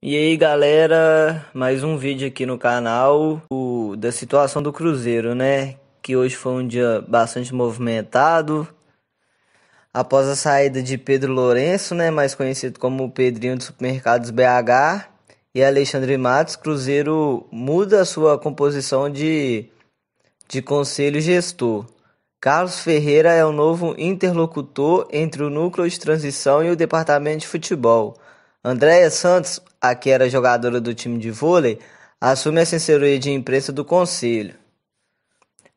E aí galera, mais um vídeo aqui no canal o, da situação do Cruzeiro, né? Que hoje foi um dia bastante movimentado. Após a saída de Pedro Lourenço, né, mais conhecido como Pedrinho dos Supermercados BH, e Alexandre Matos, Cruzeiro muda a sua composição de, de conselho gestor. Carlos Ferreira é o novo interlocutor entre o núcleo de transição e o departamento de futebol. Andréia Santos, a que era jogadora do time de vôlei, assume a assessoria de imprensa do conselho.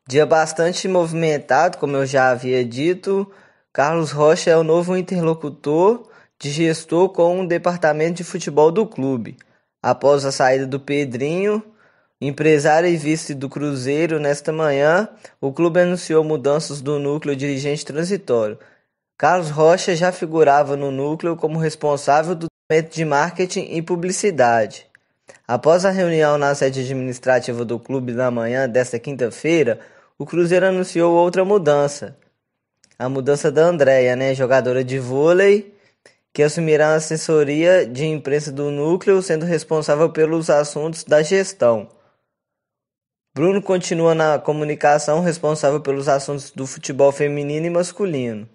Dia bastante movimentado, como eu já havia dito, Carlos Rocha é o novo interlocutor de gestor com o departamento de futebol do clube. Após a saída do Pedrinho, empresário e vice do Cruzeiro, nesta manhã, o clube anunciou mudanças do núcleo dirigente transitório. Carlos Rocha já figurava no núcleo como responsável do departamento de marketing e publicidade. Após a reunião na sede administrativa do clube na manhã desta quinta-feira, o Cruzeiro anunciou outra mudança. A mudança da Andréia, né, jogadora de vôlei, que assumirá a assessoria de imprensa do núcleo, sendo responsável pelos assuntos da gestão. Bruno continua na comunicação, responsável pelos assuntos do futebol feminino e masculino.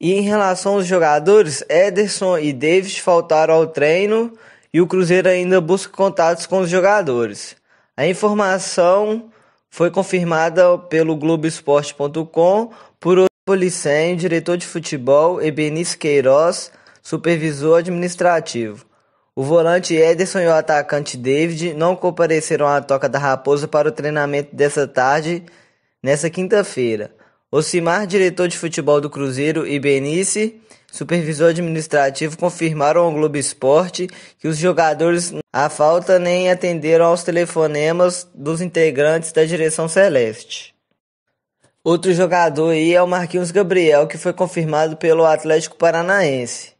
E em relação aos jogadores, Ederson e Davis faltaram ao treino e o Cruzeiro ainda busca contatos com os jogadores. A informação foi confirmada pelo Globoesporte.com por Policem, diretor de futebol, e Benício Queiroz, supervisor administrativo. O volante Ederson e o atacante David não compareceram à Toca da Raposa para o treinamento dessa tarde, nessa quinta-feira. Ocimar, diretor de futebol do Cruzeiro, e Benice, supervisor administrativo, confirmaram ao Globo Esporte que os jogadores, à falta, nem atenderam aos telefonemas dos integrantes da direção celeste. Outro jogador aí é o Marquinhos Gabriel, que foi confirmado pelo Atlético Paranaense.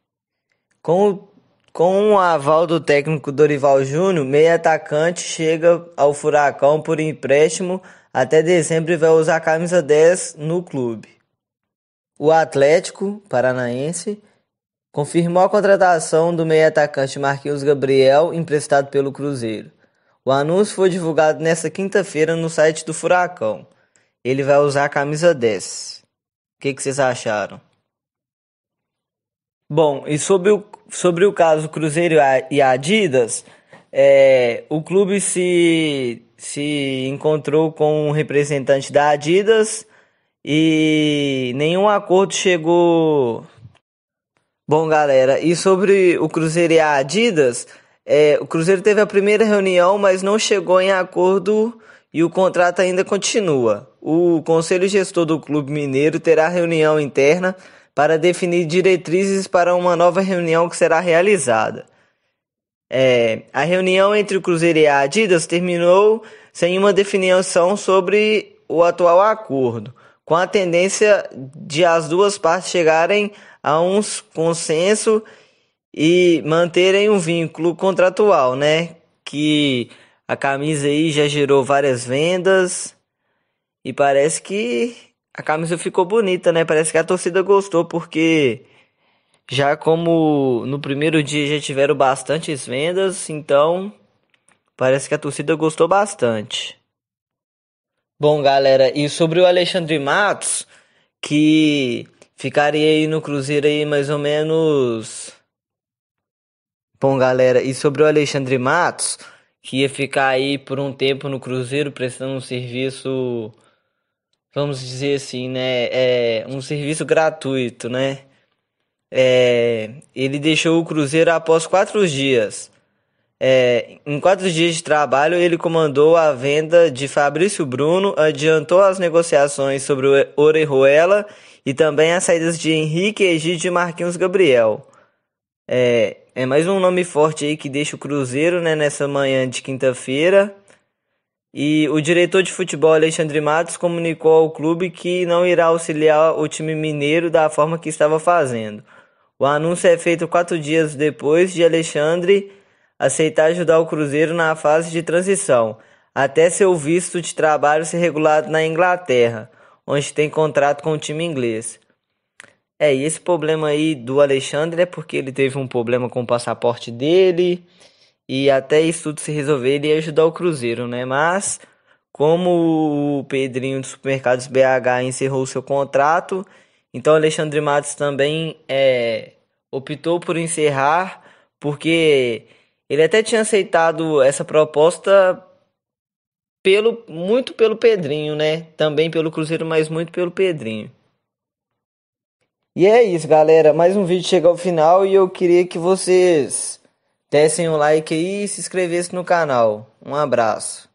Com o com o aval do técnico Dorival Júnior, meio atacante chega ao Furacão por empréstimo até dezembro vai usar a camisa 10 no clube. O Atlético Paranaense confirmou a contratação do meio-atacante Marquinhos Gabriel, emprestado pelo Cruzeiro. O anúncio foi divulgado nesta quinta-feira no site do Furacão. Ele vai usar a camisa 10. O que, que vocês acharam? Bom, e sobre o, sobre o caso Cruzeiro e Adidas, é, o clube se, se encontrou com um representante da Adidas e nenhum acordo chegou. Bom, galera, e sobre o Cruzeiro e a Adidas, é, o Cruzeiro teve a primeira reunião, mas não chegou em acordo e o contrato ainda continua. O Conselho Gestor do Clube Mineiro terá reunião interna para definir diretrizes para uma nova reunião que será realizada. É, a reunião entre o Cruzeiro e a Adidas terminou sem uma definição sobre o atual acordo, com a tendência de as duas partes chegarem a um consenso e manterem um vínculo contratual, né? Que a camisa aí já gerou várias vendas e parece que a camisa ficou bonita, né? Parece que a torcida gostou porque já como no primeiro dia já tiveram bastantes vendas, então parece que a torcida gostou bastante. Bom, galera, e sobre o Alexandre Matos, que ficaria aí no Cruzeiro aí mais ou menos Bom, galera, e sobre o Alexandre Matos, que ia ficar aí por um tempo no Cruzeiro prestando um serviço, vamos dizer assim, né? É, um serviço gratuito, né? é, ele deixou o Cruzeiro após quatro dias. É, em quatro dias de trabalho, ele comandou a venda de Fabrício Bruno, adiantou as negociações sobre o Orejuela e também as saídas de Henrique Egídio e Marquinhos Gabriel. É, é mais um nome forte aí que deixa o Cruzeiro né, nessa manhã de quinta-feira. E o diretor de futebol Alexandre Matos comunicou ao clube que não irá auxiliar o time mineiro da forma que estava fazendo. O anúncio é feito quatro dias depois de Alexandre aceitar ajudar o Cruzeiro na fase de transição, até seu visto de trabalho ser regulado na Inglaterra, onde tem contrato com o time inglês. É, e esse problema aí do Alexandre é porque ele teve um problema com o passaporte dele e até isso tudo se resolver ele ia ajudar o Cruzeiro, né? Mas como o Pedrinho dos Supermercados BH encerrou seu contrato, então Alexandre Matos também é, optou por encerrar, porque ele até tinha aceitado essa proposta pelo muito pelo Pedrinho, né? Também pelo Cruzeiro, mas muito pelo Pedrinho. E é isso, galera. Mais um vídeo chega ao final e eu queria que vocês dessem um like aí e se inscrevessem no canal. Um abraço.